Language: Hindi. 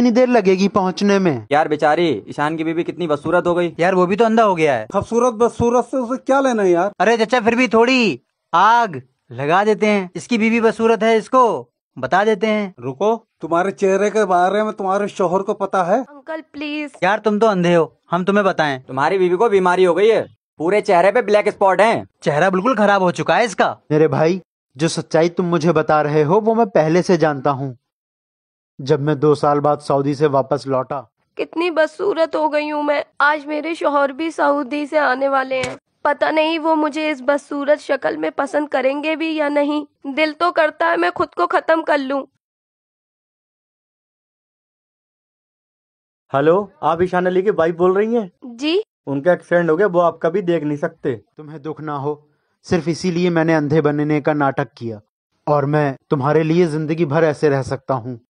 कितनी देर लगेगी पहुँचने में यार बेचारी ईशान की बीबी कितनी बदसूरत हो गई यार वो भी तो अंधा हो गया है खूबसूरत बदसूरत से उसे क्या लेना है यार अरे चचा फिर भी थोड़ी आग लगा देते हैं इसकी बीवी बदसूरत है इसको बता देते हैं रुको तुम्हारे चेहरे के बारे में तुम्हारे शोहर को पता है अंकल प्लीज यार तुम तो अंधे हो हम तुम्हें बताएं तुम्हारी बीवी को बीमारी हो गई है पूरे चेहरे पे ब्लैक स्पॉट हैं चेहरा बिल्कुल खराब हो चुका है इसका मेरे भाई जो सच्चाई तुम मुझे बता रहे हो वो मैं पहले से जानता हूँ जब मैं दो साल बाद सऊदी से वापस लौटा कितनी बदसूरत हो गई हूँ मैं आज मेरे शोहर भी सऊदी से आने वाले हैं पता नहीं वो मुझे इस बदसूरत शक्ल में पसंद करेंगे भी या नहीं दिल तो करता है मैं खुद को खत्म कर लूं हेलो आप ईशान अली की वाइफ बोल रही हैं जी उनका एक फ्रेंड हो गया वो आप कभी देख नहीं सकते तुम्हें दुख ना हो सिर्फ इसीलिए मैंने अंधे बनने का नाटक किया और मैं तुम्हारे लिए जिंदगी भर ऐसे रह सकता हूँ